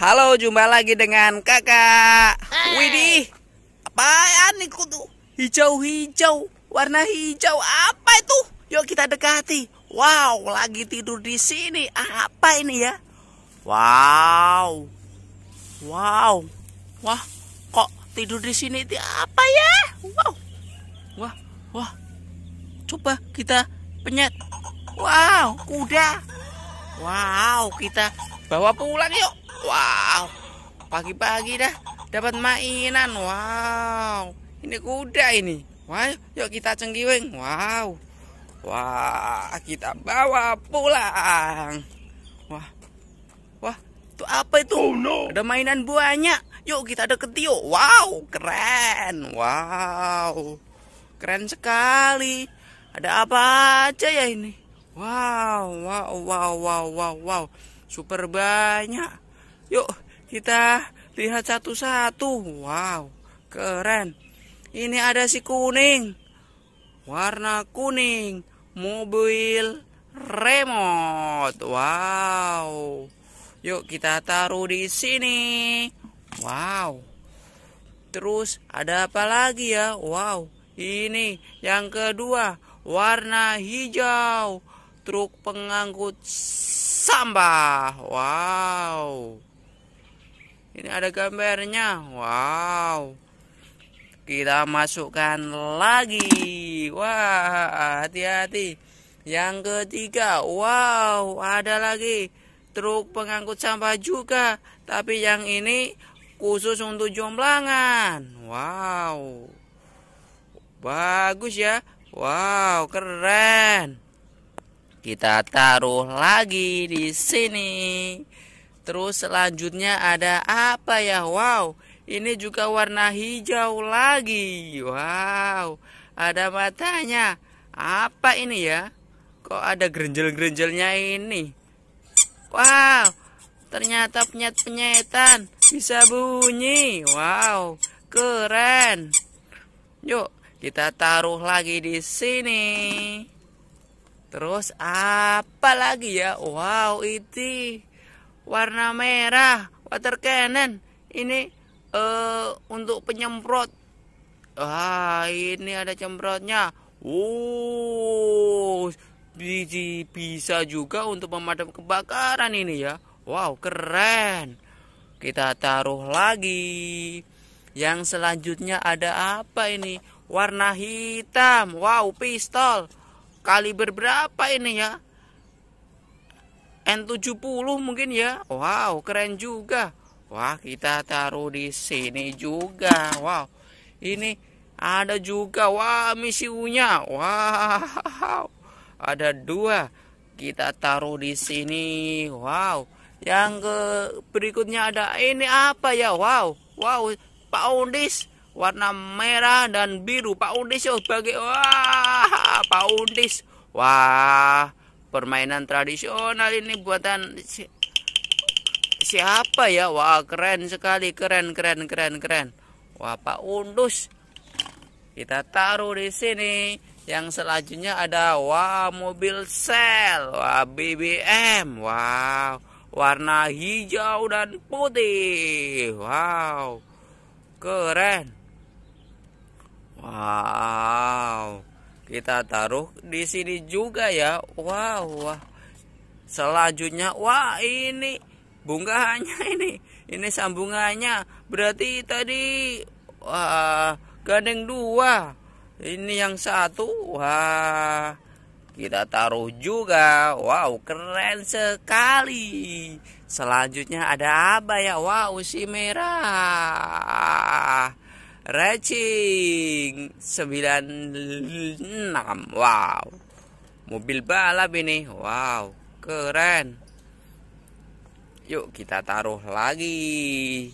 Halo, jumpa lagi dengan kakak. Hey. Eh. Widih, apaan itu tuh? Hijau-hijau, warna hijau apa itu? Yuk kita dekati. Wow, lagi tidur di sini. Apa ini ya? Wow, wow, wah, kok tidur di sini? Itu apa ya? Wow, wah, wah. Coba kita penyet. Wow, kuda. Wow, kita bawa pulang yuk. Wow, pagi-pagi dah dapat mainan. Wow, ini kuda ini. Wah, yuk kita cenggiweng. Wow, wah kita bawa pulang. Wah, wah, itu apa itu? Oh, no. Ada mainan banyak. Yuk kita deket yuk. Wow, keren. Wow, keren sekali. Ada apa aja ya ini? Wow, wow, wow, wow, wow, wow. Super banyak. Yuk kita lihat satu-satu. Wow, keren. Ini ada si kuning. Warna kuning. Mobil remote. Wow. Yuk kita taruh di sini. Wow. Terus ada apa lagi ya? Wow. Ini yang kedua, warna hijau. Truk pengangkut sampah. Wow ini ada gambarnya wow kita masukkan lagi wah hati-hati yang ketiga wow ada lagi truk pengangkut sampah juga tapi yang ini khusus untuk jomblangan wow bagus ya wow keren kita taruh lagi di sini Terus selanjutnya ada apa ya? Wow, ini juga warna hijau lagi. Wow, ada matanya. Apa ini ya? Kok ada gerenjel-gerenjelnya ini? Wow, ternyata penyet-penyetan bisa bunyi. Wow, keren. Yuk, kita taruh lagi di sini. Terus apa lagi ya? Wow, itu warna merah water cannon ini uh, untuk penyemprot ah ini ada cemprotnya wow uh, bisa juga untuk pemadam kebakaran ini ya wow keren kita taruh lagi yang selanjutnya ada apa ini warna hitam wow pistol kaliber berapa ini ya N70 mungkin ya. Wow, keren juga. Wah, kita taruh di sini juga. Wow. Ini ada juga. Wah, misiunya. Wow. Ada dua. Kita taruh di sini. Wow. Yang ke berikutnya ada ini apa ya? Wow. Wow, Pak Undis warna merah dan biru. Pak Undis sebagai oh, wah, Pak Undis. Wah, permainan tradisional ini buatan si siapa ya wah keren sekali keren keren keren keren wah Pak Undus kita taruh di sini yang selanjutnya ada wah mobil sel wah BBM wow warna hijau dan putih wow keren wah kita taruh di sini juga ya wow wah selanjutnya wah ini bunganya ini ini sambungannya berarti tadi wah gandeng dua ini yang satu wah kita taruh juga wow keren sekali selanjutnya ada apa ya wow si merah racing 96 wow mobil balap ini wow keren yuk kita taruh lagi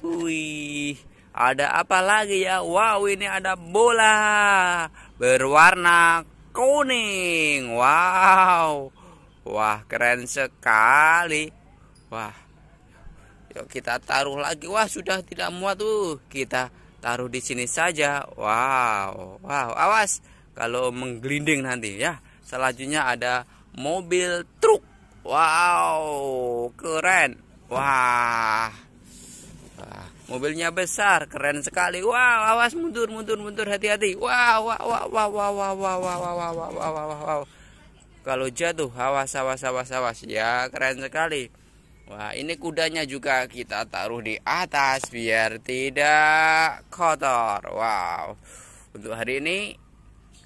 wih ada apa lagi ya wow ini ada bola berwarna kuning wow wah keren sekali wah yuk kita taruh lagi wah sudah tidak muat tuh kita taruh di sini saja wow wow awas kalau menggelinding nanti ya selanjutnya ada mobil truk wow keren wah wow. mobilnya besar keren sekali wow awas mundur mundur mundur hati-hati wow wow wow wow wow wow wow wow wow wow wow wow kalau jatuh awas awas awas awas ya keren sekali Wah, ini kudanya juga kita taruh di atas biar tidak kotor. Wow. Untuk hari ini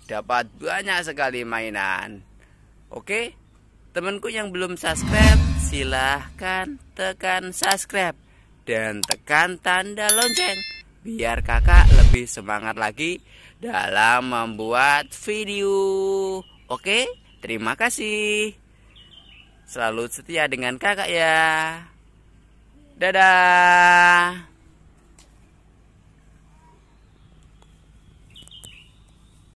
dapat banyak sekali mainan. Oke? Temanku yang belum subscribe, silahkan tekan subscribe dan tekan tanda lonceng biar kakak lebih semangat lagi dalam membuat video. Oke? Terima kasih. Selalu setia dengan kakak ya. Dadah.